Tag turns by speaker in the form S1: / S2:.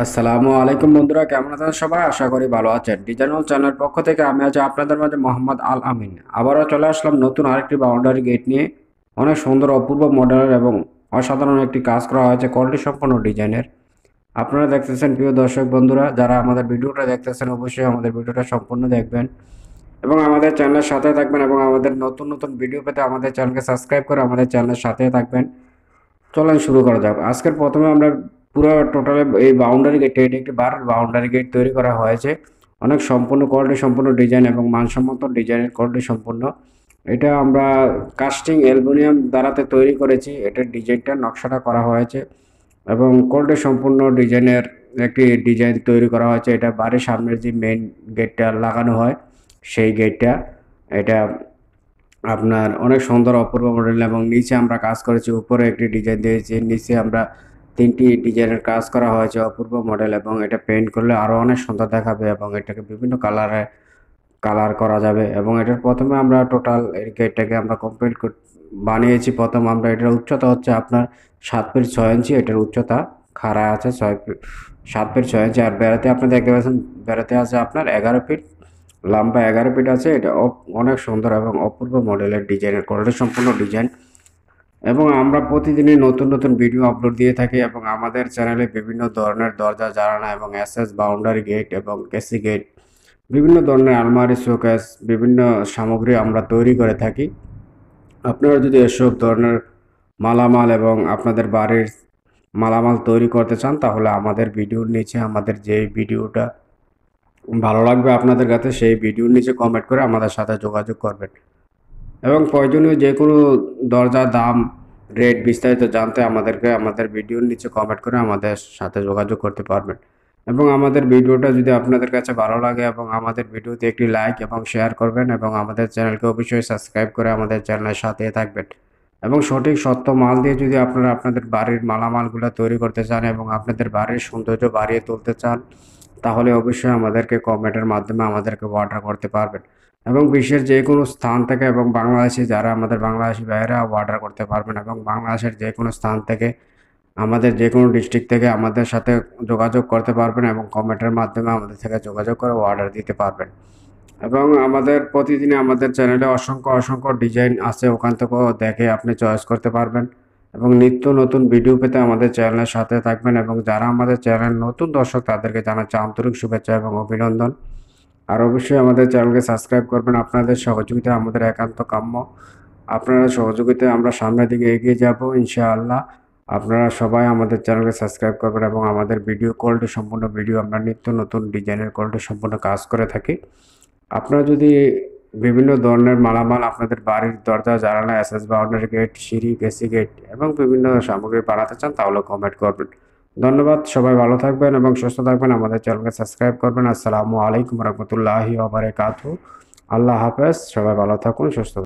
S1: আসসালামু আলাইকুম বন্ধুরা কেমন আছেন সবাই আশা করি ভালো আছেন ডিজাইনাল চ্যানেল পক্ষ থেকে আমি আছি আপনাদের মাঝে মোহাম্মদ আল আমিন আবারও চলে আসলাম নতুন আরেকটি বাউন্ডারি গেট নিয়ে অনেক সুন্দর অপূর্ব মডেলের এবং অসাধারণ একটি কাজ করা হয়েছে কোয়ালিটি সম্পন্ন ডিজাইনের আপনারা দেখতেছেন প্রিয় দর্শক বন্ধুরা যারা আমাদের ভিডিওটা দেখতেছেন অবশ্যই আমাদের ভিডিওটা সম্পূর্ণ দেখবেন এবং আমাদের চ্যানেলের সাথে থাকবেন এবং আমাদের নতুন নতুন ভিডিও পেতে আমাদের চ্যানেলকে সাবস্ক্রাইব করে আমাদের চ্যানেলের সাথে থাকবেন চলেন শুরু করা যাক আজকের প্রথমে আমরা পুরো টোটাল এই বাউন্ডারি গেট এটি একটি বার বাউন্ডারি গেট তৈরি করা হয়েছে অনেক সম্পূর্ণ কোয়ালিটি সম্পূর্ণ ডিজাইন এবং মানসম্মত ডিজাইনের কোয়ালিটি সম্পূর্ণ এটা আমরা কাস্টিং অ্যালুমিনিয়াম দ্বারাতে তৈরি করেছি এটার ডিজাইনটা নকশাটা করা হয়েছে এবং কোয়ালিটি সম্পূর্ণ ডিজাইনের একটি ডিজাইন তৈরি করা হয়েছে এটা বাড়ির সামনের যে মেন গেটটা লাগানো হয় সেই গেটটা এটা আপনার অনেক সুন্দর অপূর্ব মডেল এবং নিচে আমরা কাজ করেছি উপরে একটি ডিজাইন দিয়েছি নিচে আমরা তিনটি ডিজাইনের কাজ করা হয়েছে অপূর্ব মডেল এবং এটা পেন্ট করলে আরও অনেক সুন্দর দেখাবে এবং এটাকে বিভিন্ন কালারে কালার করা যাবে এবং এটার প্রথমে আমরা টোটাল গেটটাকে আমরা কমপ্লিট বানিয়েছি প্রথম আমরা এটার উচ্চতা হচ্ছে আপনার সাত ফিট ছয় ইঞ্চি এটার উচ্চতা খাড়া আছে ছয় ফিট সাত ফিট ছয় ইঞ্চি আর বেড়াতে আপনি দেখতে পাচ্ছেন বেড়াতে আছে আপনার এগারো ফিট লম্বা এগারো ফিট আছে এটা অনেক সুন্দর এবং অপূর্ব মডেলের ডিজাইনের কোয়ালিটি সম্পূর্ণ ডিজাইন এবং আমরা প্রতিদিনই নতুন নতুন ভিডিও আপলোড দিয়ে থাকি এবং আমাদের চ্যানেলে বিভিন্ন ধরনের দরজা জানানা এবং এস এস বাউন্ডারি গেট এবং কেসি গেট বিভিন্ন ধরনের আলমারি শোকেস বিভিন্ন সামগ্রী আমরা তৈরি করে থাকি আপনারা যদি এসব ধরনের মালামাল এবং আপনাদের বাড়ির মালামাল তৈরি করতে চান তাহলে আমাদের ভিডিওর নিচে আমাদের যে ভিডিওটা ভালো লাগবে আপনাদের কাছে সেই ভিডিওর নিচে কমেন্ট করে আমাদের সাথে যোগাযোগ করবেন এবং প্রয়োজনীয় যে কোনো দরজা দাম রেট বিস্তারিত জানতে আমাদেরকে আমাদের ভিডিওর নিচে কমেন্ট করে আমাদের সাথে যোগাযোগ করতে পারবেন এবং আমাদের ভিডিওটা যদি আপনাদের কাছে ভালো লাগে এবং আমাদের ভিডিওতে একটি লাইক এবং শেয়ার করবেন এবং আমাদের চ্যানেলকে অবশ্যই সাবস্ক্রাইব করে আমাদের চ্যানেলের সাথে থাকবেন এবং সঠিক সত্য মাল দিয়ে যদি আপনারা আপনাদের বাড়ির মালামালগুলো তৈরি করতে চান এবং আপনাদের বাড়ির সৌন্দর্য বাড়িয়ে তুলতে চান তাহলে অবশ্যই আমাদেরকে কমেন্টের মাধ্যমে আমাদেরকে অর্ডার করতে পারবেন এবং বিশ্বের যে কোনো স্থান থেকে এবং বাংলাদেশি যারা আমাদের বাংলাদেশি বাইরে অর্ডার করতে পারবেন এবং বাংলাদেশের যে কোনো স্থান থেকে আমাদের যে কোনো ডিস্ট্রিক্ট থেকে আমাদের সাথে যোগাযোগ করতে পারবেন এবং কমেন্টের মাধ্যমে আমাদের থেকে যোগাযোগ করে অর্ডার দিতে পারবেন এবং আমাদের প্রতিদিনে আমাদের চ্যানেলে অসংখ্য অসংখ্য ডিজাইন আছে ওখান থেকেও দেখে আপনি চয়েস করতে পারবেন এবং নিত্য নতুন ভিডিও পেতে আমাদের চ্যানেলের সাথে থাকবেন এবং যারা আমাদের চ্যানেল নতুন দর্শক তাদেরকে জানাচ্ছে আন্তরিক শুভেচ্ছা এবং অভিনন্দন আর অবশ্যই আমাদের চ্যানেলকে সাবস্ক্রাইব করবেন আপনাদের সহযোগিতা আমাদের একান্ত কাম্য আপনারা সহযোগিতায় আমরা সামনের দিকে এগিয়ে যাব ইনশাআল্লাহ আপনারা সবাই আমাদের চ্যানেলকে সাবস্ক্রাইব করবেন এবং আমাদের ভিডিও কলটি সম্পূর্ণ ভিডিও আমরা নিত্য নতুন ডিজাইনের কলটি সম্পূর্ণ কাজ করে থাকি আপনারা যদি বিভিন্ন ধরনের মালামাল আপনাদের বাড়ির দরজা জানালা অ্যাসেস বাউন্ডারি গেট সিঁড়ি গেসি গেট এবং বিভিন্ন সামগ্রী বানাতে চান তাহলে কমেন্ট করবেন ধন্যবাদ সবাই ভালো থাকবেন এবং সুস্থ থাকবেন আমাদের চ্যানেলকে সাবস্ক্রাইব করবেন আসসালামু আলাইকুম রহমতুল্লাহি আবরে কাতু আল্লাহ হাফেজ সবাই ভালো থাকুন সুস্থ